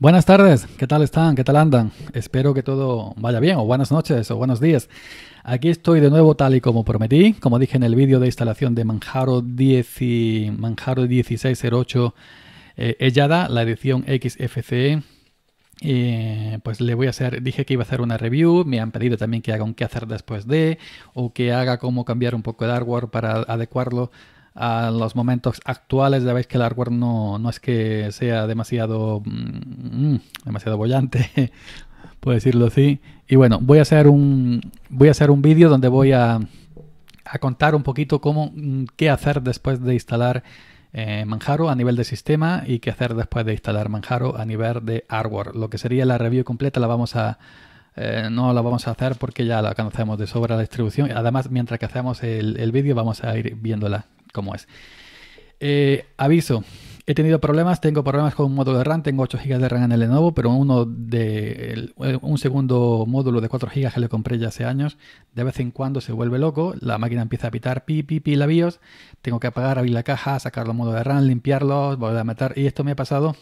Buenas tardes, ¿qué tal están? ¿Qué tal andan? Espero que todo vaya bien, o buenas noches, o buenos días. Aquí estoy de nuevo tal y como prometí, como dije en el vídeo de instalación de Manjaro, 10 y Manjaro 1608 eh, Ellada, la edición XFCE. Eh, pues le voy a hacer, dije que iba a hacer una review, me han pedido también que haga un qué hacer después de, o que haga cómo cambiar un poco de hardware para adecuarlo a los momentos actuales, ya veis que el hardware no, es que sea demasiado, mm, mm, demasiado bollante, puedo decirlo así. Y bueno, voy a hacer un, voy a hacer un vídeo donde voy a, a, contar un poquito cómo, mm, qué hacer después de instalar eh, Manjaro a nivel de sistema y qué hacer después de instalar Manjaro a nivel de hardware. Lo que sería la review completa la vamos a, eh, no la vamos a hacer porque ya la conocemos de sobra la distribución. Además, mientras que hacemos el, el vídeo, vamos a ir viéndola como es. Eh, aviso, he tenido problemas, tengo problemas con un módulo de RAM, tengo 8 GB de RAM en el Lenovo, pero uno de un segundo módulo de 4 GB que le compré ya hace años, de vez en cuando se vuelve loco, la máquina empieza a pitar pi pi pi la BIOS, tengo que apagar, abrir la caja, sacar los módulos de RAM, limpiarlos, volver a meter y esto me ha pasado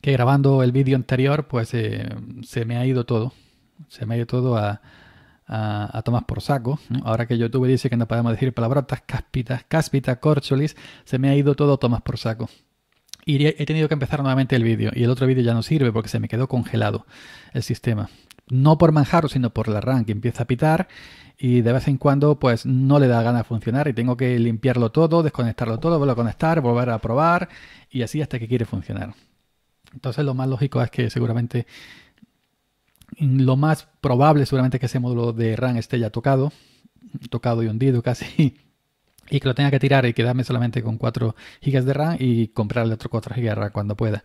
que grabando el vídeo anterior pues eh, se me ha ido todo, se me ha ido todo a, a, Tomás por saco. Ahora que YouTube dice que no podemos decir palabrotas, cáspitas, cáspita, corcholis, se me ha ido todo a por saco. Y he tenido que empezar nuevamente el vídeo. Y el otro vídeo ya no sirve porque se me quedó congelado el sistema. No por manjaro, sino por la RAM que empieza a pitar y de vez en cuando pues no le da gana de funcionar y tengo que limpiarlo todo, desconectarlo todo, volver a conectar, volver a probar y así hasta que quiere funcionar. Entonces lo más lógico es que seguramente lo más probable seguramente que ese módulo de RAM esté ya tocado, tocado y hundido casi, y que lo tenga que tirar y quedarme solamente con 4 GB de RAM y comprarle otro 4 GB de RAM cuando pueda.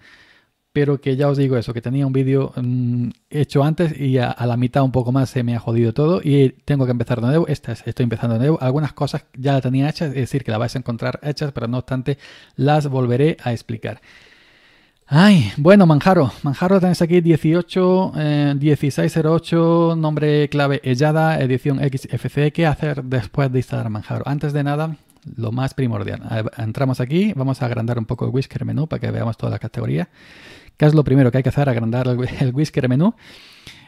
Pero que ya os digo eso, que tenía un vídeo mm, hecho antes y a, la mitad un poco más se me ha jodido todo y tengo que empezar de nuevo. Esta estoy empezando de nuevo. Algunas cosas ya las tenía hechas, es decir, que las vais a encontrar hechas, pero no obstante las volveré a explicar. Ay, bueno, Manjaro. Manjaro tenéis aquí 18, 1608, eh, nombre clave Ellada, edición XFC. ¿Qué hacer después de instalar Manjaro? Antes de nada, lo más primordial. Entramos aquí, vamos a agrandar un poco el Whisker menú para que veamos toda la categoría. ¿Qué es lo primero que hay que hacer? Agrandar el, el Whisker menú.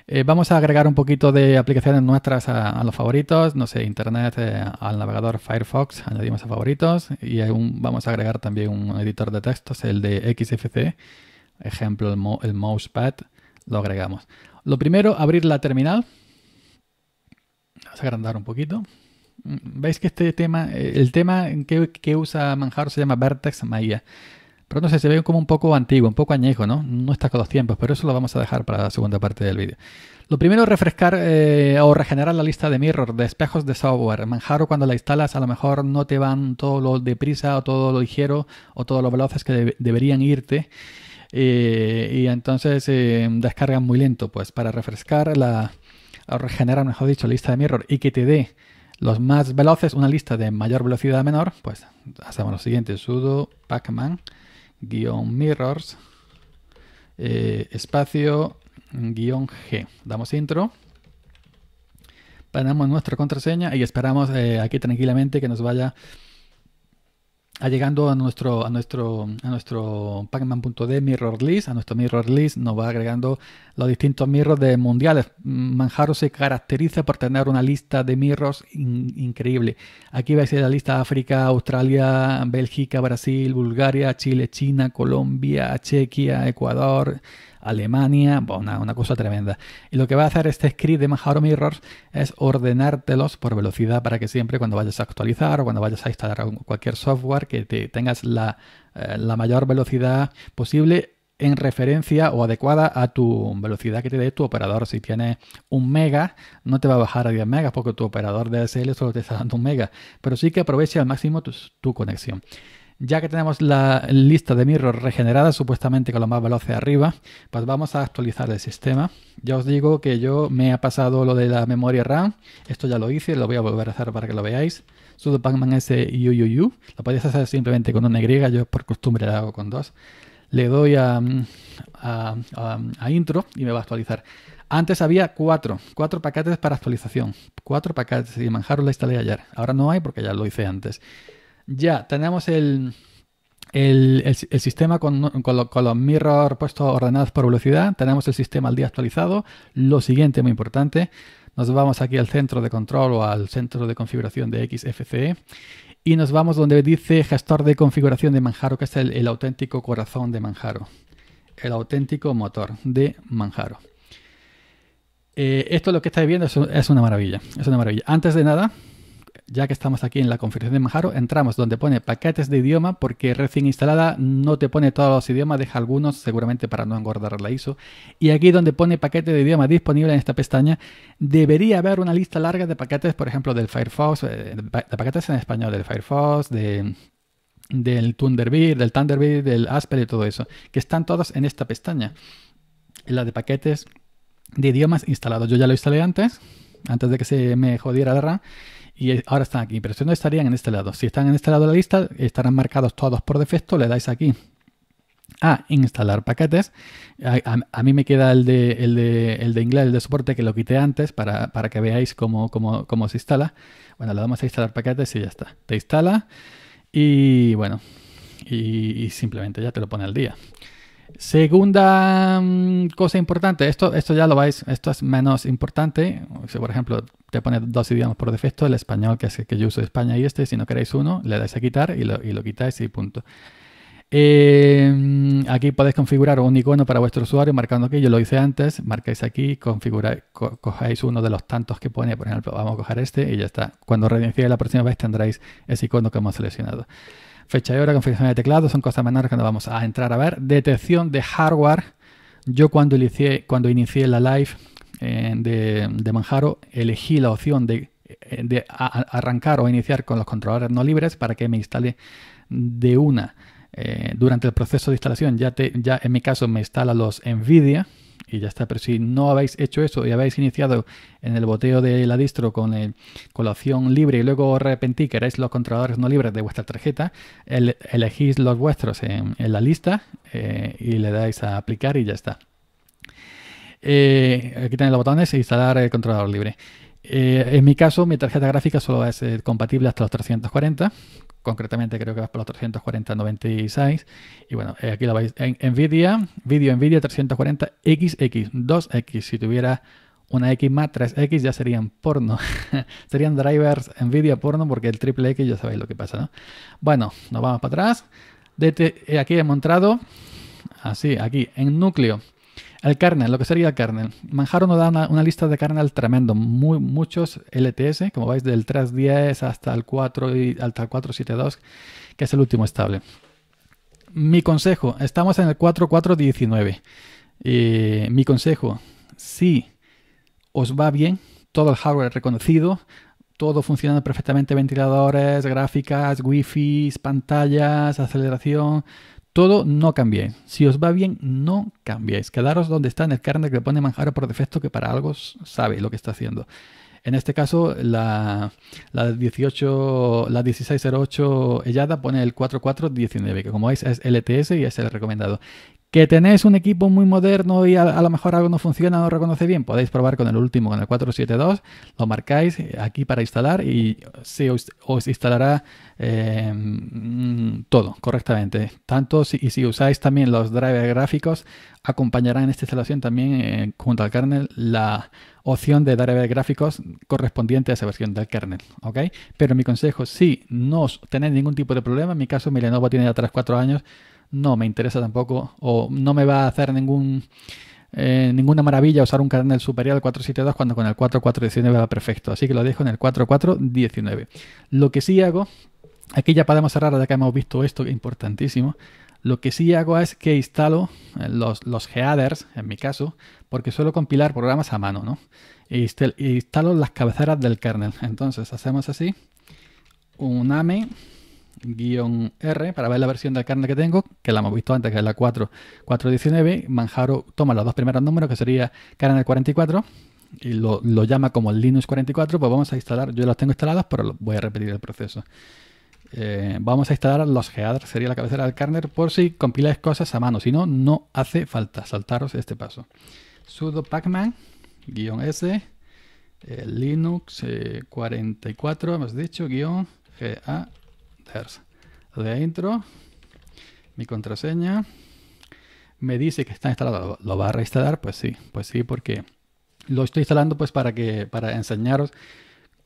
Eh, vamos a agregar un poquito de aplicaciones nuestras a, los favoritos, no sé, Internet, eh, al navegador Firefox, añadimos a favoritos y vamos a agregar también un editor de textos, el de XFC, ejemplo el, mousepad, lo agregamos. Lo primero, abrir la terminal. Vamos a agrandar un poquito. Mm, ¿Veis que este tema, eh, el tema que, que usa Manjaro se llama Vertex Maya? Pero no sé, se ve como un poco antiguo, un poco añejo, ¿no? No está con los tiempos, pero eso lo vamos a dejar para la segunda parte del vídeo. Lo primero es refrescar eh, o regenerar la lista de mirror, de espejos de software. Manjaro cuando la instalas a lo mejor no te van todo lo deprisa o todo lo ligero o todo lo veloces que deberían irte. Eh, y entonces eh, descargan muy lento, pues para refrescar la, o regenerar, mejor dicho, la lista de mirror y que te dé los más veloces una lista de mayor velocidad menor, pues hacemos lo siguiente, sudo pacman guión mirrors eh, espacio guión G. Damos intro. Ponemos nuestra contraseña y esperamos eh, aquí tranquilamente que nos vaya llegando a nuestro, a nuestro, a nuestro mirror list, a nuestro mirror list, nos va agregando los distintos mirrors de mundiales. Manjaro se caracteriza por tener una lista de mirros increíble. Aquí va a ser la lista África, Australia, Bélgica, Brasil, Bulgaria, Chile, China, Colombia, Chequia, Ecuador, Alemania, una, cosa tremenda. Y lo que va a hacer este script de Manjaro Mirrors es ordenártelos por velocidad para que siempre cuando vayas a actualizar o cuando vayas a instalar cualquier software que te tengas eh, la, mayor velocidad posible en referencia o adecuada a tu velocidad que te dé tu operador. Si tienes un mega, no te va a bajar a 10 megas porque tu operador de DSL solo te está dando un mega, pero sí que aproveche al máximo tu conexión. Ya que tenemos la lista de mirror regenerada, supuestamente con lo más de arriba, pues vamos a actualizar el sistema. Ya os digo que yo me ha pasado lo de la memoria RAM. Esto ya lo hice, lo voy a volver a hacer para que lo veáis. Sudo Pacman S Lo podéis hacer simplemente con una Y, yo por costumbre la hago con dos. Le doy mm, a, a, intro y me va a actualizar. Antes había cuatro, cuatro paquetes para actualización. Cuatro paquetes y Manjaro la instalé ayer. Ahora no hay porque ya lo hice antes. Ya, tenemos el, el, sistema con, los mirror puestos ordenados por velocidad, tenemos el sistema al día actualizado. Lo siguiente, muy importante, nos vamos aquí al centro de control o al centro de configuración de XFCE y nos vamos donde dice gestor de configuración de Manjaro, que es el, auténtico corazón de Manjaro, el auténtico motor de Manjaro. Eh, esto lo que estáis viendo es una maravilla, es una maravilla. Antes de nada, ya que estamos aquí en la configuración de Manjaro, entramos donde pone paquetes de idioma, porque recién instalada no te pone todos los idiomas, deja algunos seguramente para no engordar la ISO. Y aquí donde pone paquete de idioma disponible en esta pestaña, debería haber una lista larga de paquetes, por ejemplo, del Firefox, eh, de paquetes en español del Firefox, del Thunderbird, del Thunderbird, del Asper y todo eso, que están todos en esta pestaña, en la de paquetes de idiomas instalados. Yo ya lo instalé antes, antes de que se me jodiera la RAM y ahora están aquí, pero si no estarían en este lado. Si están en este lado de la lista, estarán marcados todos por defecto, le dais aquí a instalar paquetes. A, mí me queda el de, el, de, el de, inglés, el de soporte, que lo quité antes para, para que veáis cómo, cómo, cómo, se instala. Bueno, le damos a instalar paquetes y ya está. Te instala y bueno, y, simplemente ya te lo pone al día. Segunda mm, cosa importante, esto, esto ya lo vais, esto es menos importante. por ejemplo te pone dos idiomas por defecto, el español, que es que yo uso de España, y este, si no queréis uno, le dais a quitar y lo, quitáis y punto. Eh, aquí podéis configurar un icono para vuestro usuario marcando aquí, yo lo hice antes, marcáis aquí, configuráis, cogáis uno de los tantos que pone, por ejemplo, vamos a coger este y ya está. Cuando reiniciéis la próxima vez tendréis ese icono que hemos seleccionado. Fecha y hora, configuración de teclado, son cosas menores que no vamos a entrar a ver. Detección de hardware. Yo cuando inicié, cuando inicié la live eh, de, Manjaro, elegí la opción de, eh, arrancar o iniciar con los controladores no libres para que me instale de una. Eh, durante el proceso de instalación ya, te, ya en mi caso me instala los NVIDIA y ya está, pero si no habéis hecho eso y habéis iniciado en el boteo de la distro con, con la opción libre y luego os arrepentí que los controladores no libres de vuestra tarjeta, elegís los vuestros en, la lista y le dais a aplicar y ya está. Eh, aquí tenéis los botones, e instalar el controlador libre. Eh, en mi caso, mi tarjeta gráfica solo es compatible hasta los 340. Concretamente creo que va para los 340-96. Y bueno, eh, aquí lo veis. En Nvidia, vídeo Nvidia 340XX, 2X. Si tuviera una X más, 3X ya serían porno. serían drivers Nvidia porno porque el triple X ya sabéis lo que pasa, Bueno, nos vamos para atrás. Este, aquí he montado, así, aquí, en núcleo el kernel, lo que sería el kernel. Manjaro nos da una, lista de kernel tremendo, muy, muchos LTS, como veis, del 3.10 hasta el 4 y hasta el 4.7.2, que es el último estable. Mi consejo, estamos en el 4.4.19. mi consejo, si os va bien, todo el hardware reconocido, todo funcionando perfectamente, ventiladores, gráficas, wifi, pantallas, aceleración, todo no cambie. Si os va bien, no cambiéis. Quedaros donde está en el carnet que pone manjaro por defecto, que para algo sabe lo que está haciendo. En este caso, la, la, 18, la 1608 Ellada pone el 4419, que como veis es LTS y es el recomendado. Que tenéis un equipo muy moderno y a, lo mejor algo no funciona, no reconoce bien, podéis probar con el último, con el 472, lo marcáis aquí para instalar y se os, instalará eh, todo correctamente. Tanto si, y si usáis también los drivers gráficos, acompañará en esta instalación también eh, junto al kernel la opción de drivers gráficos correspondiente a esa versión del kernel, Pero mi consejo, si no tenéis ningún tipo de problema, en mi caso mi Lenovo tiene ya 3-4 años, no me interesa tampoco o no me va a hacer ningún, eh, ninguna maravilla usar un kernel superior al 472 cuando con el 4419 va perfecto. Así que lo dejo en el 4419. Lo que sí hago, aquí ya podemos cerrar, ya que hemos visto esto, que es importantísimo. Lo que sí hago es que instalo eh, los, los headers, en mi caso, porque suelo compilar programas a mano, ¿no? E e instalo las cabeceras del kernel. Entonces hacemos así, un AME R para ver la versión del kernel que tengo, que la hemos visto antes, que es la 4.4.19 Manjaro toma los dos primeros números, que sería kernel 44, y lo, llama como Linux 44. Pues vamos a instalar, yo las tengo instaladas, pero voy a repetir el proceso. Eh, vamos a instalar los headers, sería la cabecera del kernel, por si compiláis cosas a mano. Si no, no hace falta saltaros este paso. sudo pacman-s eh, linux 44, eh, hemos dicho, guión GA de intro mi contraseña. Me dice que está instalado. ¿Lo va a reinstalar? Pues sí, pues sí, porque lo estoy instalando pues para que para enseñaros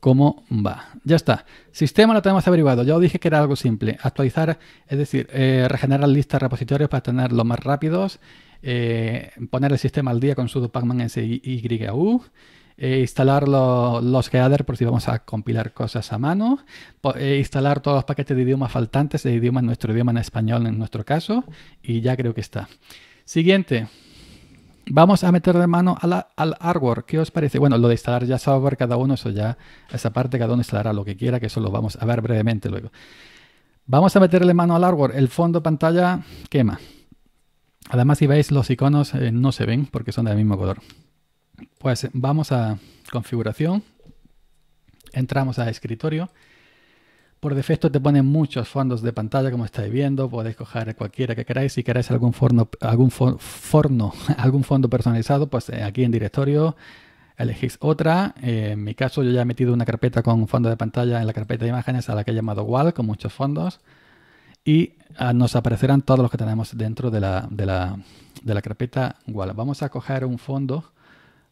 cómo va. Ya está. Sistema lo tenemos averiguado. Ya os dije que era algo simple. Actualizar, es decir, eh, regenerar listas repositorios para tenerlo más rápidos. Eh, poner el sistema al día con sudo pacman syu eh, instalar los headers por si vamos a compilar cosas a mano, eh, instalar todos los paquetes de idiomas faltantes, de idioma nuestro idioma en español en nuestro caso, y ya creo que está. Siguiente. Vamos a meter mano al hardware. ¿Qué os parece? Bueno, lo de instalar ya software cada uno, eso ya, esa parte cada uno instalará lo que quiera, que eso lo vamos a ver brevemente luego. Vamos a meterle mano al hardware. El fondo pantalla quema. Además, si veis, los iconos eh, no se ven porque son del mismo color. Pues eh, vamos a configuración, entramos a escritorio. Por defecto te ponen muchos fondos de pantalla, como estáis viendo. Podéis coger cualquiera que queráis. Si queréis algún forno, algún forno, algún fondo personalizado, pues eh, aquí en directorio elegís otra. Eh, en mi caso, yo ya he metido una carpeta con fondo de pantalla en la carpeta de imágenes a la que he llamado wall con muchos fondos. Y ah, nos aparecerán todos los que tenemos dentro de la, de la carpeta wall. Vamos a coger un fondo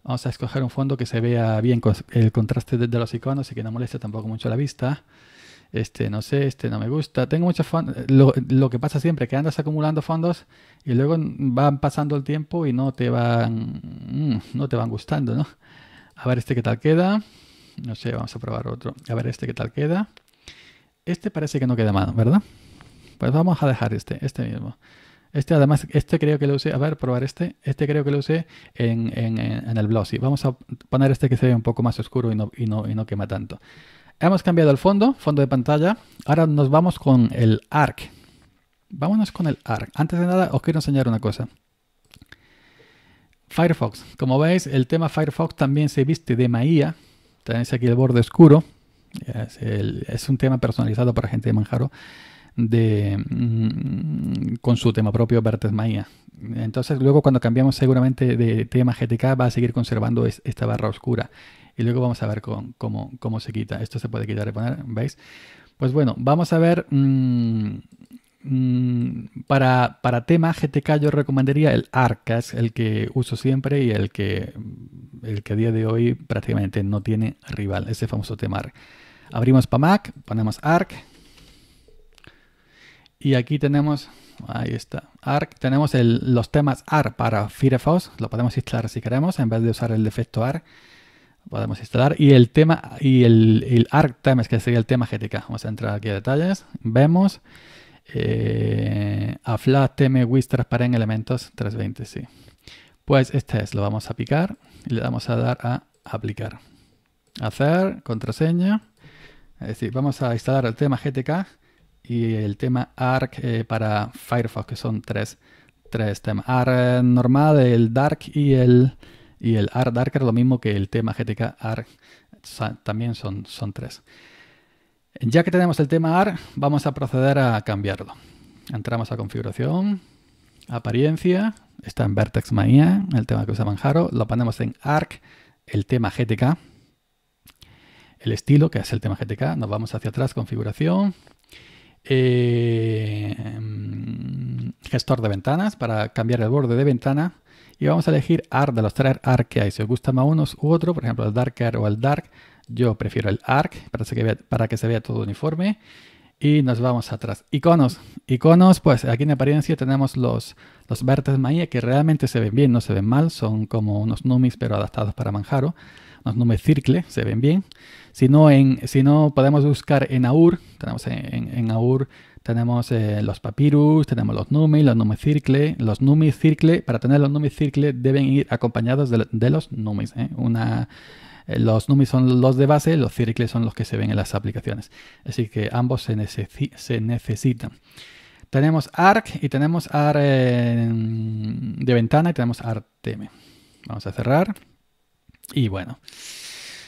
Vamos a escoger un fondo que se vea bien el contraste de, los iconos y que no moleste tampoco mucho la vista. Este no sé, este no me gusta. Tengo muchos fondos. Lo, que pasa siempre, que andas acumulando fondos y luego van pasando el tiempo y no te van, mm, no te van gustando, ¿no? A ver este qué tal queda. No sé, vamos a probar otro. A ver este qué tal queda. Este parece que no queda mal, ¿verdad? Pues vamos a dejar este, este mismo. Este además, este creo que lo usé, a ver, probar este. Este creo que lo usé en, en, el Blossy. Vamos a poner este que se ve un poco más oscuro y no, quema tanto. Hemos cambiado el fondo, fondo de pantalla. Ahora nos vamos con el ARC. Vámonos con el ARC. Antes de nada, os quiero enseñar una cosa. Firefox. Como veis, el tema Firefox también se viste de Maía. Tenéis aquí el borde oscuro. Es, es un tema personalizado para gente de Manjaro de, mm, con su tema propio Bertes Maya. Entonces luego cuando cambiamos seguramente de tema GTK va a seguir conservando esta barra oscura. Y luego vamos a ver cómo, se quita. Esto se puede quitar y poner, ¿veis? Pues bueno, vamos a ver... Mm, mm, para, para, tema GTK yo recomendaría el Arcas, el que uso siempre y el que, el que a día de hoy prácticamente no tiene rival, ese famoso tema. Abrimos PAMAC, ponemos ARC, y aquí tenemos, ahí está, ARC. Tenemos los temas ARC para Firefox. Lo podemos instalar si queremos, en vez de usar el defecto lo Podemos instalar. Y el tema, y el, ARC theme, que sería el tema GTK. Vamos a entrar aquí a detalles. Vemos. Eh, a with TM para Transparent Elementos 320, sí. Pues este es, lo vamos a picar y le vamos a dar a aplicar. Hacer, contraseña. Es decir, vamos a instalar el tema GTK y el tema ARC eh, para Firefox, que son tres, tres temas. ARC eh, normal, el Dark y el, y el ARC Darker, lo mismo que el tema GTK ARC, también son, son tres. Ya que tenemos el tema ARC, vamos a proceder a cambiarlo. Entramos a configuración, apariencia, está en Vertex maía el tema que usa Manjaro, lo ponemos en ARC, el tema GTK, el estilo, que es el tema GTK, nos vamos hacia atrás, configuración, eh, mm, gestor de ventanas para cambiar el borde de ventana y vamos a elegir AR de los tres ARC que hay. Si os gusta más unos u otro, por ejemplo el Dark o el Dark, yo prefiero el ARC para que, para que se vea todo uniforme. Y nos vamos atrás. Iconos. Iconos, pues aquí en apariencia tenemos los, los vertes Maya que realmente se ven bien, no se ven mal. Son como unos numis pero adaptados para Manjaro. Los me circle, se ven bien. Si no, podemos buscar en AUR, tenemos en, AUR tenemos eh, los papyrus, tenemos los numi, los circle. Los circle, para tener los numicircle deben ir acompañados de, los numis. ¿eh? Eh, los numis son los de base, los circles son los que se ven en las aplicaciones. Así que ambos se, se necesitan. Tenemos arc y tenemos ar de ventana y tenemos artm. Vamos a cerrar. Y bueno.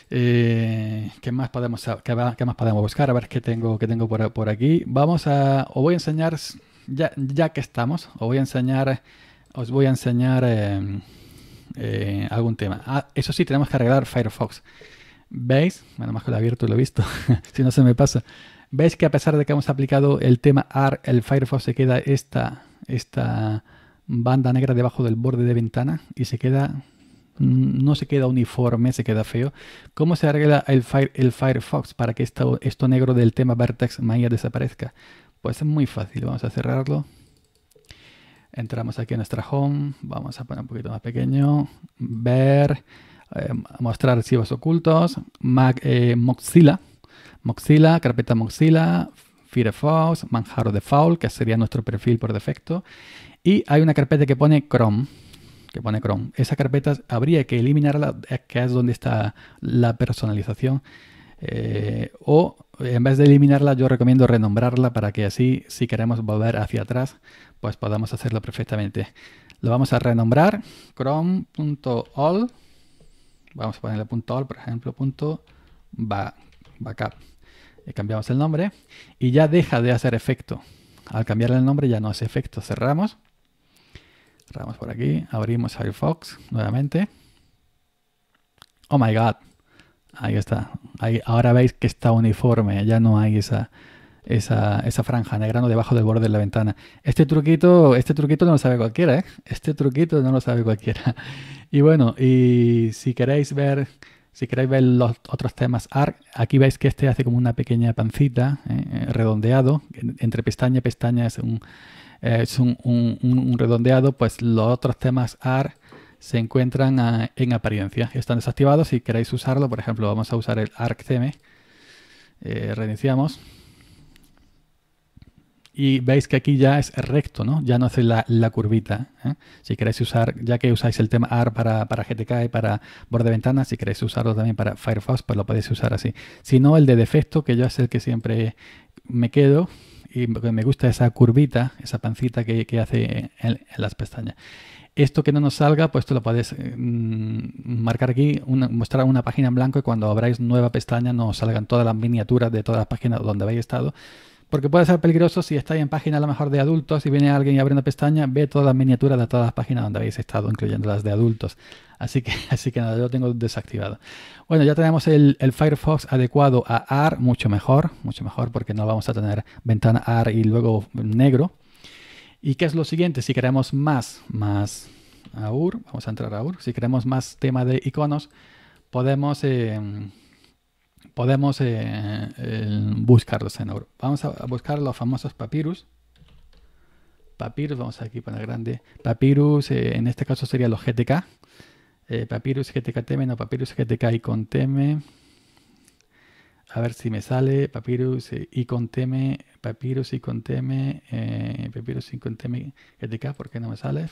Eh, ¿qué, más podemos, qué más podemos buscar? A ver qué tengo, qué tengo por, aquí. Vamos a. Os voy a enseñar. Ya, ya que estamos, os voy a enseñar. Os voy a enseñar em, eh, algún tema. Ah, eso sí, tenemos que arreglar Firefox. ¿Veis? Bueno, más que lo abierto y lo he visto. si no se me pasa. ¿Veis que a pesar de que hemos aplicado el tema AR, el Firefox se queda esta, esta banda negra debajo del borde de ventana y se queda no se queda uniforme, se queda feo. ¿Cómo se arregla el, el Firefox para que esto, esto negro del tema Vertex Maya desaparezca? Pues es muy fácil, vamos a cerrarlo. Entramos aquí a nuestra home, vamos a poner un poquito más pequeño, ver, eh, mostrar archivos ocultos, Mac, eh, Mozilla, Mozilla, carpeta Mozilla, Firefox, Manjaro Default, que sería nuestro perfil por defecto, y hay una carpeta que pone Chrome que pone Chrome. Esa carpeta habría que eliminarla, que es donde está la personalización. Eh, o en vez de eliminarla, yo recomiendo renombrarla para que así, si queremos volver hacia atrás, pues podamos hacerlo perfectamente. Lo vamos a renombrar chrome.all. Vamos a ponerle .all, por ejemplo, punto .backup. Eh, cambiamos el nombre y ya deja de hacer efecto. Al cambiarle el nombre ya no hace efecto. Cerramos Cerramos por aquí. Abrimos Firefox nuevamente. Oh my god. Ahí está. Ahí, ahora veis que está uniforme. Ya no hay esa, esa, esa franja negra debajo del borde de la ventana. Este truquito, este truquito no lo sabe cualquiera. ¿eh? Este truquito no lo sabe cualquiera. Y bueno, y si queréis ver... Si queréis ver los otros temas ARC, aquí veis que este hace como una pequeña pancita, ¿eh? redondeado. Entre pestaña y pestaña es un, eh, es un, redondeado, pues los otros temas AR se encuentran ah, en apariencia. Están desactivados si queréis usarlo. Por ejemplo, vamos a usar el arccm. Eh, reiniciamos. Y veis que aquí ya es recto, ¿no? Ya no hace la, la curvita. ¿eh? Si queréis usar, ya que usáis el tema AR para, para GTK y para borde ventana, si queréis usarlo también para Firefox, pues lo podéis usar así. Si no, el de defecto, que ya es el que siempre me quedo y me gusta esa curvita, esa pancita que, hace en, las pestañas. Esto que no nos salga, pues tú lo puedes eh, mm, marcar aquí, mostrar una página en blanco y cuando abráis nueva pestaña nos salgan todas las miniaturas de todas las páginas donde habéis estado porque puede ser peligroso si estáis en página a lo mejor de adultos y viene alguien y abre una pestaña, ve todas las miniaturas de todas las páginas donde habéis estado, incluyendo las de adultos. Así que, así que nada, yo lo tengo desactivado. Bueno, ya tenemos el, Firefox adecuado a AR, mucho mejor, mucho mejor porque no vamos a tener ventana AR y luego negro. ¿Y qué es lo siguiente? Si queremos más, más AUR, vamos a entrar a AUR, si queremos más tema de iconos, podemos... Em, podemos eh, buscarlos en oro. Vamos a buscar los famosos papyrus. Papyrus, vamos aquí poner grande. Papyrus, eh, en este caso sería los GTK. Eh, papyrus GTK-TM, no, Papyrus GTK Icon TM. A ver si me sale. Papyrus Icon TM, Papyrus Icon TM, Papyrus Icon TM GTK, ¿por qué no me sale?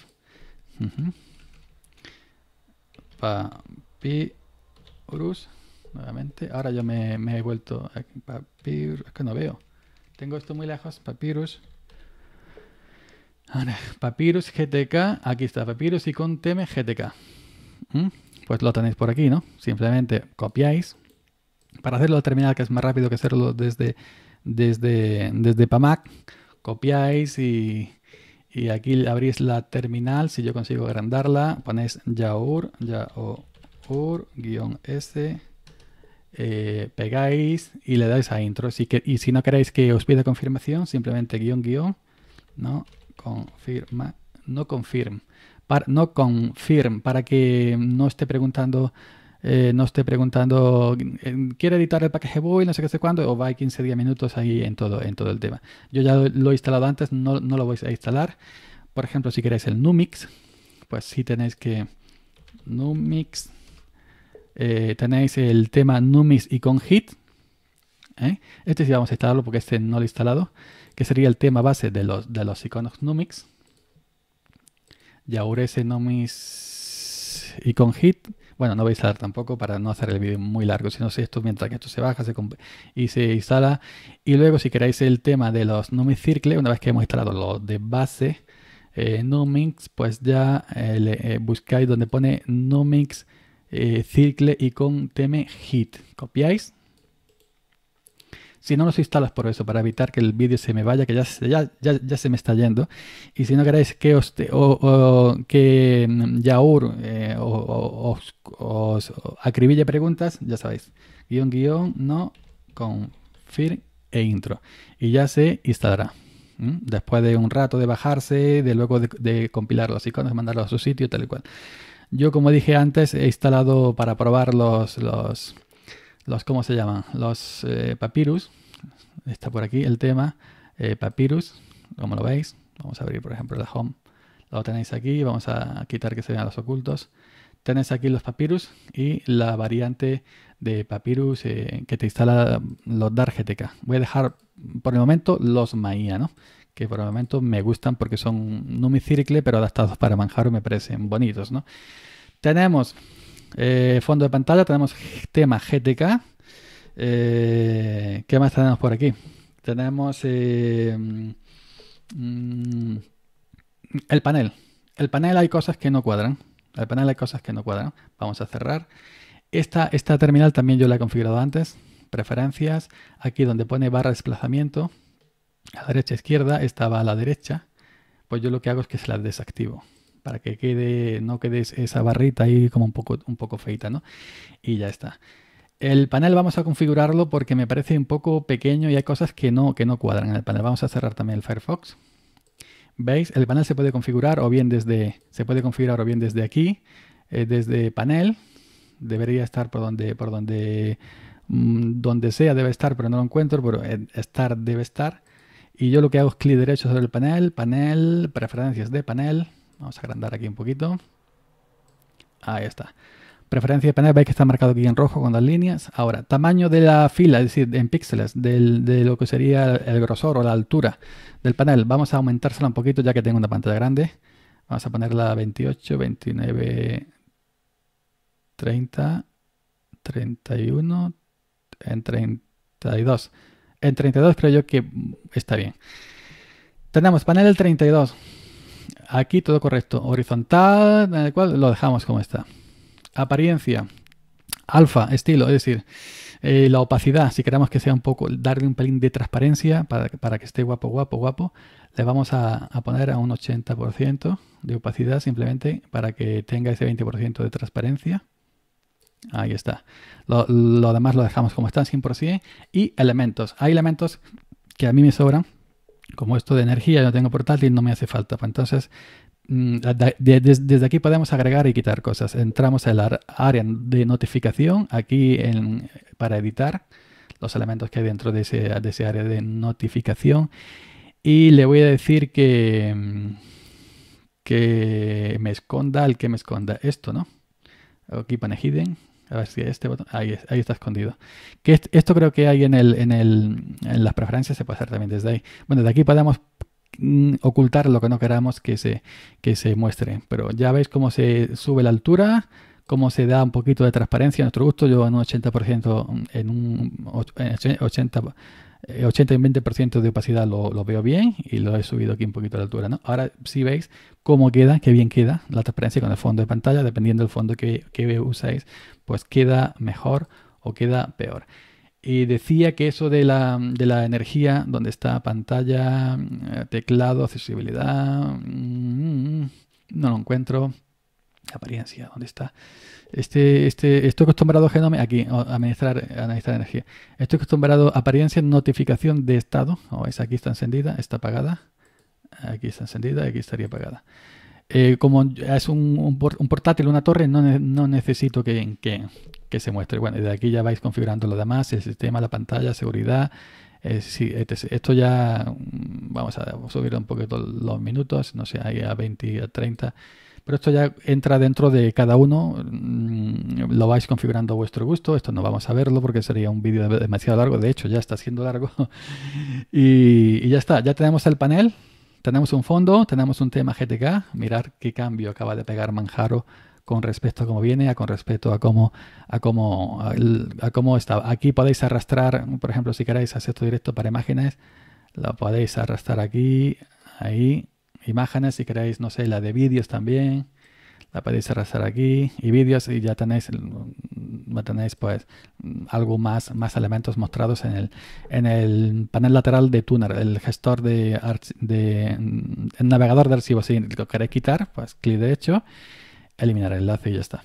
Papyrus nuevamente. Ahora yo me, he vuelto a Papyrus. Es que no veo. Tengo esto muy lejos. Papyrus. Papyrus GTK. Aquí está, Papyrus y con tm GTK. ¿Mm? Pues lo tenéis por aquí, ¿no? Simplemente copiáis. Para hacerlo al terminal, que es más rápido que hacerlo desde, desde, desde PAMAC, copiáis y, y aquí abrís la terminal. Si yo consigo agrandarla, ponéis yaur, yaur-s eh, pegáis y le dais a intro. Así que, y si no queréis que os pida confirmación, simplemente guión guión, no confirma, no confirm, para, no confirm, para que no esté preguntando, eh, no esté preguntando, eh, ¿quiere editar el paquete boy? No sé qué sé cuándo, o va 15 10 minutos ahí en todo, en todo el tema. Yo ya lo, he instalado antes, no, no lo vais a instalar. Por ejemplo, si queréis el Numix, pues si tenéis que Numix eh, tenéis el tema Numis y con Hit. ¿eh? Este sí vamos a instalarlo porque este no lo he instalado. Que sería el tema base de los, de los iconos Numix. Yaurese Numis y con Hit. Bueno, no voy a instalar tampoco para no hacer el vídeo muy largo, si no si esto mientras que esto se baja se y se instala. Y luego si queréis el tema de los Numix Circle, una vez que hemos instalado los de base eh, Numix, pues ya eh, buscáis donde pone Numix eh, circle icon con hit. ¿Copiáis? Si no los instalas por eso, para evitar que el vídeo se me vaya, que ya, ya, se me está yendo. Y si no queréis que, os o, que mm, Yaur eh, o, os, acribille preguntas, ya sabéis. Guión, guión, no, confirm e intro. Y ya se instalará. Después de un rato de bajarse, de luego de, de compilar los iconos, mandarlos a su sitio, tal y cual. Yo, como dije antes, he instalado para probar los, los, los ¿cómo se llaman? Los eh, Papyrus. Está por aquí el tema. Eh, papyrus, como lo veis. Vamos a abrir, por ejemplo, la home. Lo tenéis aquí. Vamos a quitar que se vean los ocultos. Tenéis aquí los Papyrus y la variante de Papyrus eh, que te instala los GTK, Voy a dejar por el momento los Maia, ¿no? que por el momento me gustan porque son numicircle, pero adaptados para manjaro me parecen bonitos, Tenemos eh, fondo de pantalla, tenemos tema GTK. Eh, ¿Qué más tenemos por aquí? Tenemos eh, mm, el panel. El panel hay cosas que no cuadran. El panel hay cosas que no cuadran. Vamos a cerrar. Esta, esta terminal también yo la he configurado antes. Preferencias. Aquí donde pone barra desplazamiento la derecha izquierda, estaba a la derecha, pues yo lo que hago es que se la desactivo para que quede, no quede esa barrita ahí como un poco, un poco feita, ¿no? Y ya está. El panel vamos a configurarlo porque me parece un poco pequeño y hay cosas que no, que no cuadran en el panel. Vamos a cerrar también el Firefox. ¿Veis? El panel se puede configurar o bien desde, se puede configurar o bien desde aquí, eh, desde panel. Debería estar por donde, por donde, mm, donde sea debe estar, pero no lo encuentro, pero eh, estar debe estar y yo lo que hago es clic derecho sobre el panel, panel, preferencias de panel. Vamos a agrandar aquí un poquito. Ahí está. Preferencias de panel, veis que está marcado aquí en rojo con las líneas. Ahora, tamaño de la fila, es decir, en píxeles, de lo que sería el grosor o la altura del panel. Vamos a aumentársela un poquito ya que tengo una pantalla grande. Vamos a ponerla 28, 29, 30, 31, en 32. El 32 pero yo que está bien. Tenemos panel del 32. Aquí todo correcto. Horizontal, en el cual lo dejamos como está. Apariencia. Alfa, estilo, es decir, eh, la opacidad, si queremos que sea un poco, darle un pelín de transparencia para, que esté guapo, guapo, guapo, le vamos a poner a un 80% de opacidad simplemente para que tenga ese 20% de transparencia. Ahí está. Lo, demás lo dejamos como está, sí. Y elementos. Hay elementos que a mí me sobran. Como esto de energía, yo tengo y no me hace falta. Pues entonces, mm, desde aquí podemos agregar y quitar cosas. Entramos a la área de notificación, aquí para editar los elementos que hay dentro de ese, área de notificación. Y le voy a decir que, mm, que me esconda el que me esconda esto, ¿no? Aquí pone hidden. A ver si este botón. Ahí, está escondido. Que esto creo que hay en, el, en, el, en las preferencias, se puede hacer también desde ahí. Bueno, desde aquí podemos mm, ocultar lo que no queramos que se, que se muestre. Pero ya veis cómo se sube la altura, cómo se da un poquito de transparencia a nuestro gusto. Yo en un 80%, en un 80, 80 eh, y 20% de opacidad lo, veo bien y lo he subido aquí un poquito a la altura. ¿no? Ahora si veis cómo queda, qué bien queda la transparencia con el fondo de pantalla, dependiendo del fondo que, usáis, pues queda mejor o queda peor. Y decía que eso de la, de la, energía, donde está pantalla, mm, teclado, accesibilidad, mm, mm, no lo encuentro. Apariencia, ¿dónde está? este, este, estoy acostumbrado a genome, aquí, administrar, analizar energía. Estoy acostumbrado a apariencia, notificación de estado. Oh, aquí está encendida, está apagada. Aquí está encendida, aquí estaría apagada. Eh, como es un, portátil, una torre, no, necesito que, que, se muestre. Bueno, de aquí ya vais configurando lo demás, el sistema, la pantalla, seguridad. Eh, esto ya, mm, vamos a subir un poquito los minutos, no sé, ahí a 20, a 30. Pero esto ya entra dentro de cada uno, mm, lo vais configurando a vuestro gusto, esto no vamos a verlo porque sería un vídeo demasiado largo, de hecho ya está siendo largo. y, ya está, ya tenemos el panel, tenemos un fondo, tenemos un tema GTK, mirar qué cambio acaba de pegar Manjaro con respecto a cómo viene, a con respecto a cómo, a cómo, a, cómo está. Aquí podéis arrastrar, por ejemplo, si queréis hacer esto directo para imágenes, lo podéis arrastrar aquí, ahí, imágenes, si queréis, no sé, la de vídeos también, la podéis arrastrar aquí, y vídeos, y ya tenéis, mm, mm, tenéis pues mm, algo más, más elementos mostrados en el, en el panel lateral de Tuner, el gestor de, de el navegador de archivos. Si lo queréis quitar, pues clic derecho, eliminar el enlace y ya está.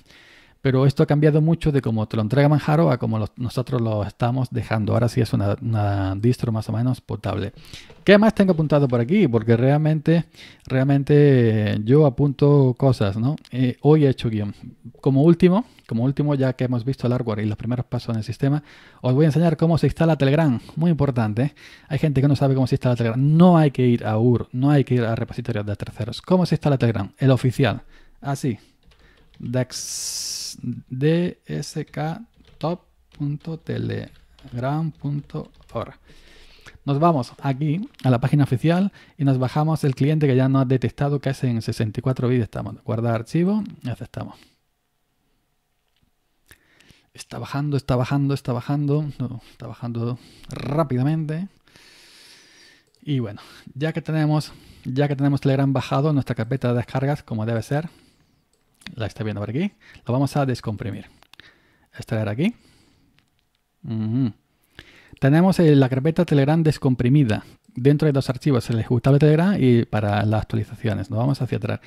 Pero esto ha cambiado mucho de cómo te lo entrega Manjaro a como nosotros lo estamos dejando. Ahora sí es una, distro más o menos potable. ¿Qué más tengo apuntado por aquí? Porque realmente, realmente eh, yo apunto cosas, ¿no? Eh, hoy he hecho guión. Como último, como último, ya que hemos visto el hardware y los primeros pasos en el sistema, os voy a enseñar cómo se instala Telegram. Muy importante. ¿eh? Hay gente que no sabe cómo se instala Telegram. No hay que ir a UR, no hay que ir a repositorios de terceros. ¿Cómo se instala Telegram? El oficial. Así. Dex dsktop.telegram.org. Nos vamos aquí a la página oficial y nos bajamos el cliente que ya nos ha detectado que es en 64 bits. Estamos. Guardar archivo y aceptamos. Está bajando, está bajando, está bajando. No, está bajando rápidamente. Y bueno, ya que tenemos, ya que tenemos Telegram bajado en nuestra carpeta de descargas, como debe ser, la está viendo por aquí, lo vamos a descomprimir. Extraer aquí. Tenemos la carpeta Telegram descomprimida dentro de dos archivos, el ejecutable Telegram y para las actualizaciones. Nos vamos hacia atrás.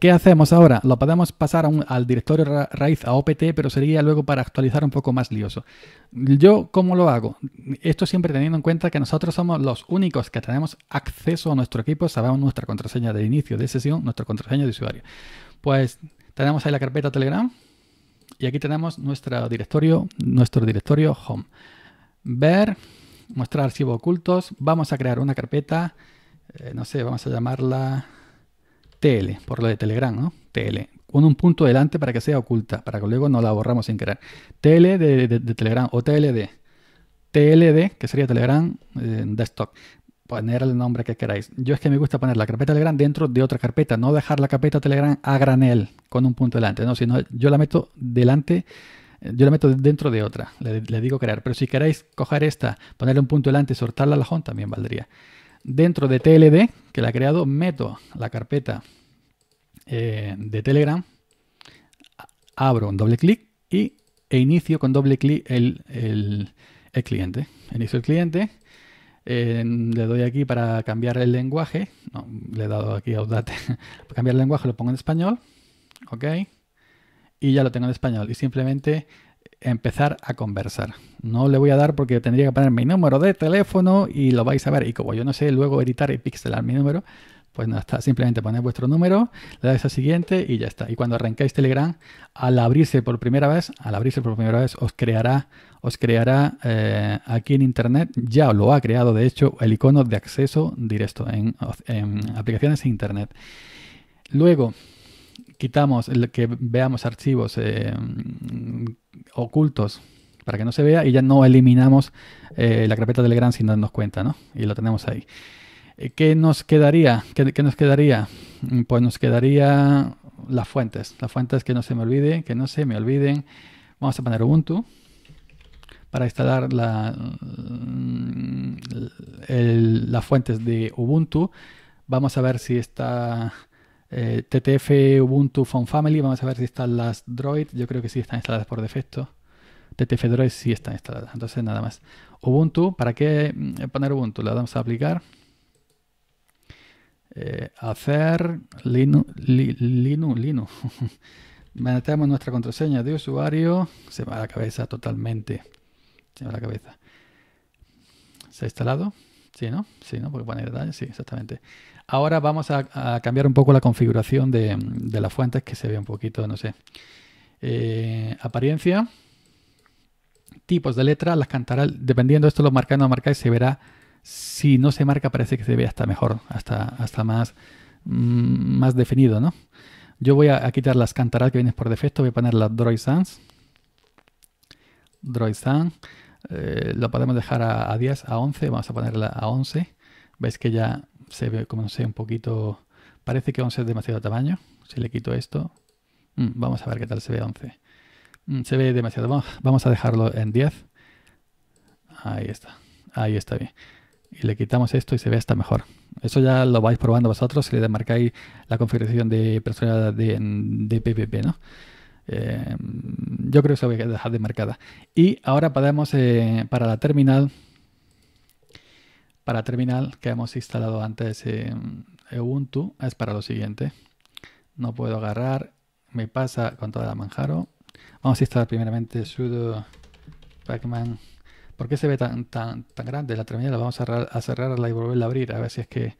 ¿Qué hacemos ahora? Lo podemos pasar un, al directorio raíz a OPT, pero sería luego para actualizar un poco más lioso. Yo, ¿cómo lo hago? Esto siempre teniendo en cuenta que nosotros somos los únicos que tenemos acceso a nuestro equipo, sabemos nuestra contraseña de inicio de sesión, nuestra contraseña de usuario. Pues tenemos ahí la carpeta Telegram y aquí tenemos nuestro directorio, nuestro directorio home. Ver, mostrar archivos ocultos. Vamos a crear una carpeta, eh, no sé, vamos a llamarla TL, por lo de Telegram, ¿no? TL. Con un punto delante para que sea oculta, para que luego no la borramos sin crear TL de, Telegram o TLD. TLD, que sería Telegram eh, Desktop ponerle el nombre que queráis. Yo es que me gusta poner la carpeta Telegram dentro de otra carpeta, no dejar la carpeta Telegram a granel con un punto delante, no, sino yo la meto delante, eh, yo la meto dentro de otra, le, digo crear, pero si queréis coger esta, ponerle un punto delante y soltarla a la home también valdría. Dentro de TLD, que la he creado, meto la carpeta eh, de Telegram, abro un doble clic y, e inicio con doble clic el, el cliente. Inicio el cliente le doy aquí para cambiar el lenguaje. No, le he dado aquí update. para cambiar el lenguaje lo pongo en español. Ok. Y ya lo tengo en español. Y simplemente empezar a conversar. No le voy a dar porque tendría que poner mi número de teléfono y lo vais a ver. Y como yo no sé luego editar y pixelar mi número, pues nada, está. Simplemente ponéis vuestro número, le dais a siguiente y ya está. Y cuando arrancáis Telegram, al abrirse por primera vez, al abrirse por primera vez, os creará, os creará eh, aquí en Internet, ya lo ha creado de hecho, el icono de acceso directo en, aplicaciones e Internet. Luego, quitamos el que veamos archivos eh, ocultos para que no se vea y ya no eliminamos eh, la carpeta Telegram sin darnos cuenta, ¿no? Y lo tenemos ahí. Eh, ¿Qué nos quedaría? ¿Qué, nos quedaría? Mm, pues nos quedaría las fuentes. Las fuentes que no se me olviden, que no se me olviden. Vamos a poner Ubuntu para instalar mm, las fuentes de Ubuntu. Vamos a ver si está eh, TTF Ubuntu Phone Family. Vamos a ver si están las Droid. Yo creo que sí están instaladas por defecto. TTF Droid sí están instaladas. Entonces nada más. Ubuntu, ¿para qué mm, poner Ubuntu? La damos a aplicar hacer eh, Linu, Linu, Linu. nuestra contraseña de usuario. Se va a la cabeza totalmente. Se va a la cabeza. ¿Se ha instalado? Sí, ¿no? Sí, ¿no? Porque pone detalles. Sí, exactamente. Ahora vamos a, cambiar un poco la configuración de, de, las fuentes que se ve un poquito, no sé. Eh, apariencia. Tipos de letras. Las cantará, dependiendo de esto, lo marcáis o no marcáis, se verá si no se marca parece que se ve hasta mejor, hasta, hasta más, mm, más definido, ¿no? Yo voy a, quitar las cantaradas que vienen por defecto, voy a poner las Droid Sans. Droid Sans. Eh, lo podemos dejar a, 10, a 11, vamos a ponerla a 11. Veis que ya se ve como no sé, un poquito... Parece que 11 es demasiado tamaño. Si le quito esto, mm, vamos a ver qué tal se ve 11. Mm, se ve demasiado. vamos a dejarlo en 10. Ahí está. Ahí está bien y le quitamos esto y se ve hasta mejor. Eso ya lo vais probando vosotros si le demarcáis la configuración de personalidad de, de PPP, ¿no? Eh, yo creo que se voy a dejar marcada Y ahora podemos, eh, para la terminal, para terminal que hemos instalado antes en Ubuntu, es para lo siguiente. No puedo agarrar, me pasa con toda la manjaro. Vamos a instalar primeramente sudo pacman ¿Por qué se ve tan, tan, grande? La terminal la vamos a, a, cerrarla y volverla a abrir. A ver si es que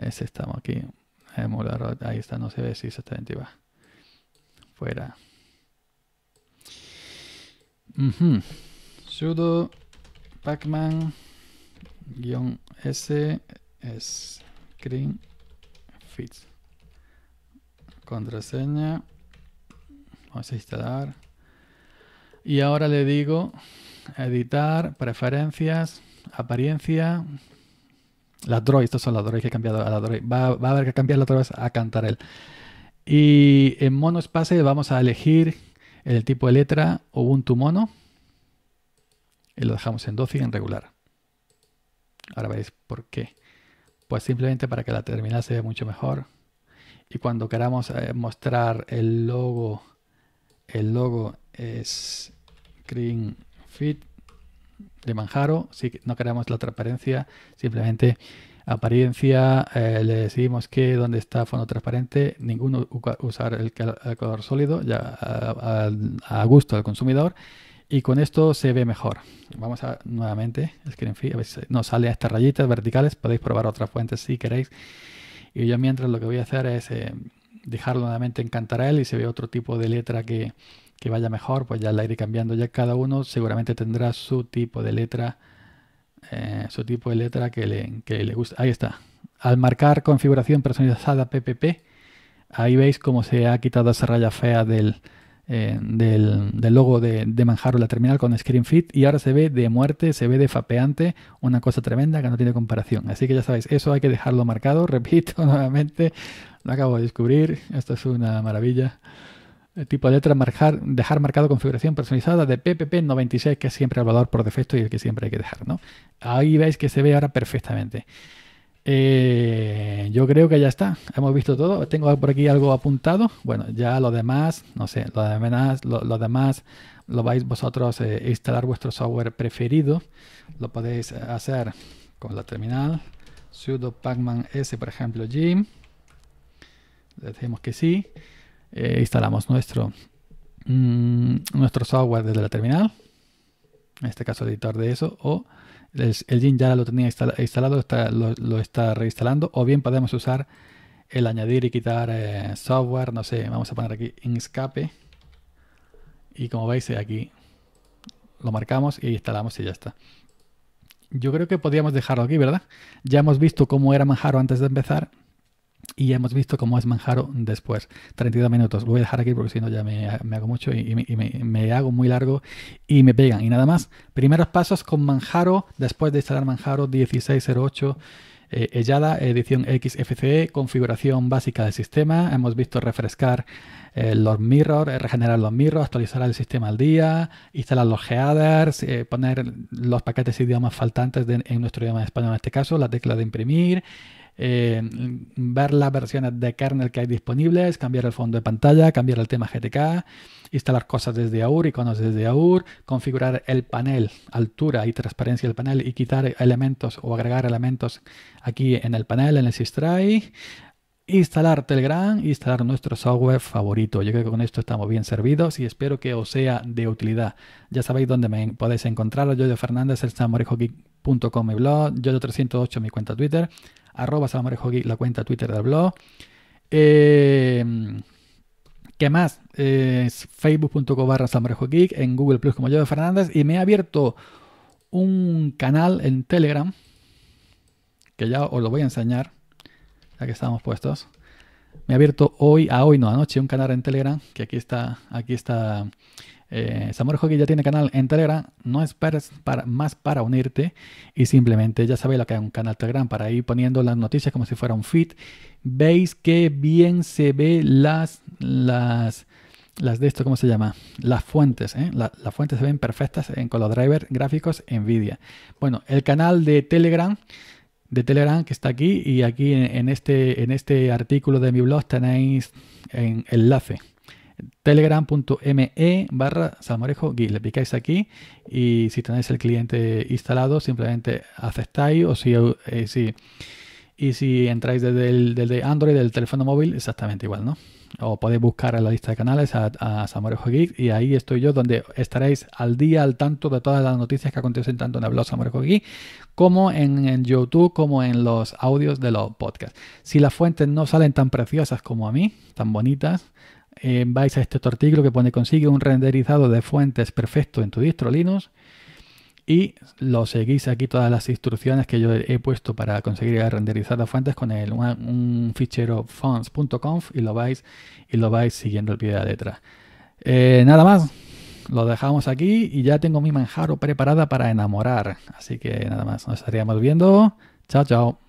ese estamos aquí. ahí está, no se ve si está va. Fuera. Sudo pacman s screen fit contraseña vamos a instalar y ahora le digo editar, preferencias, apariencia. la Droid estos son las droids que he cambiado a la droid. Va, a haber que cambiarla otra vez a Cantarel. Y en mono vamos a elegir el tipo de letra Ubuntu mono. Y lo dejamos en 12 y en regular. Ahora veis por qué. Pues simplemente para que la terminal se vea mucho mejor. Y cuando queramos eh, mostrar el logo, el logo es green fit de Manjaro, si no queremos la transparencia, simplemente apariencia, eh, le decimos que donde está fondo transparente, ninguno usar el, color sólido ya a, gusto del consumidor y con esto se ve mejor. Vamos a nuevamente, es a ver nos sale estas rayitas verticales, podéis probar otras fuentes si queréis y yo mientras lo que voy a hacer es eh, dejarlo nuevamente en él y se ve otro tipo de letra que, que vaya mejor, pues ya la iré cambiando. Ya cada uno seguramente tendrá su tipo de letra, eh, su tipo de letra que le, que le gusta. Ahí está. Al marcar configuración personalizada PPP, ahí veis cómo se ha quitado esa raya fea del, eh, del, logo de, de Manjaro la terminal con ScreenFit y ahora se ve de muerte, se ve de fapeante, una cosa tremenda que no tiene comparación. Así que ya sabéis, eso hay que dejarlo marcado, repito nuevamente, lo acabo de descubrir, esto es una maravilla el tipo de letra, marcar, dejar marcado configuración personalizada de PPP96, que siempre el valor por defecto y el que siempre hay que dejar. Ahí veis que se ve ahora perfectamente. Eh, yo creo que ya está. Hemos visto todo. Tengo por aquí algo apuntado. Bueno, ya lo demás, no sé, lo demás, lo, demás lo vais vosotros a eh, instalar vuestro software preferido. Lo podéis hacer con la terminal. sudo pacman s, por ejemplo, Jim. Le decimos que sí. Eh, instalamos nuestro, mm, nuestro software desde la terminal, en este caso editor de eso, o el, el ya lo tenía instalado, lo, está reinstalando, o bien podemos usar el añadir y quitar eh, software, no sé, vamos a poner aquí en escape, y como veis eh, aquí lo marcamos y instalamos y ya está yo creo que podríamos dejarlo aquí, ¿verdad? Ya hemos visto cómo era Manjaro antes de empezar y hemos visto cómo es Manjaro después. 32 minutos. Lo voy a dejar aquí porque si no ya me, hago mucho y, me, hago muy largo y me pegan. Y nada más. Primeros pasos con Manjaro después de instalar Manjaro 1608. Eh, Ellada, edición XFCE, configuración básica del sistema. Hemos visto refrescar eh, los mirrors, eh, regenerar los mirrors, actualizar el sistema al día, instalar los headers, eh, poner los paquetes idiomas faltantes en nuestro idioma español en este caso, la tecla de imprimir, eh, ver las versiones de kernel que hay disponibles, cambiar el fondo de pantalla, cambiar el tema GTK, instalar cosas desde AUR, iconos desde AUR, configurar el panel, altura y transparencia del panel y quitar elementos o agregar elementos aquí en el panel, en el SysTry, instalar Telegram, instalar nuestro software favorito. Yo creo que con esto estamos bien servidos y espero que os sea de utilidad. Ya sabéis dónde me podéis encontrar. Yo, yo Fernández, el mi blog, yo, 308 mi cuenta Twitter arroba Geek, la cuenta Twitter del blog. Eh, ¿Qué más? Facebook.com barra Geek, en Google Plus como yo de Fernández. Y me ha abierto un canal en Telegram, que ya os lo voy a enseñar, ya que estamos puestos. Me ha abierto hoy, a hoy no, anoche, un canal en Telegram, que aquí está, aquí está eh, Samuel ya tiene canal en Telegram, no esperes para, más para unirte y simplemente ya sabéis lo que es un canal Telegram para ir poniendo las noticias como si fuera un feed. Veis que bien se ve las, las, las de esto, ¿cómo se llama? Las fuentes, ¿eh? las fuentes se ven perfectas en, con los gráficos NVIDIA. Bueno, el canal de Telegram de Telegram que está aquí y aquí en, en este, en este artículo de mi blog tenéis en enlace telegram.me barra salmorejo Le picáis aquí y si tenéis el cliente instalado, simplemente aceptáis o si, eh, y si entráis desde, el, Android, del teléfono móvil, exactamente igual, ¿no? O podéis buscar en la lista de canales a, a Samorejo Geek y ahí estoy yo, donde estaréis al día, al tanto de todas las noticias que acontecen tanto en el blog Samorejo Geek como en, YouTube, como en los audios de los podcasts. Si las fuentes no salen tan preciosas como a mí, tan bonitas, vais a este artículo que pone consigue un renderizado de fuentes perfecto en tu distro Linux y lo seguís aquí todas las instrucciones que yo he puesto para conseguir renderizar renderizado fuentes con el, un, fichero fonts.conf y lo vais y lo vais siguiendo el pie de la letra. Eh, nada más, lo dejamos aquí y ya tengo mi manjaro preparada para enamorar. Así que nada más, nos estaríamos viendo. Chao, chao.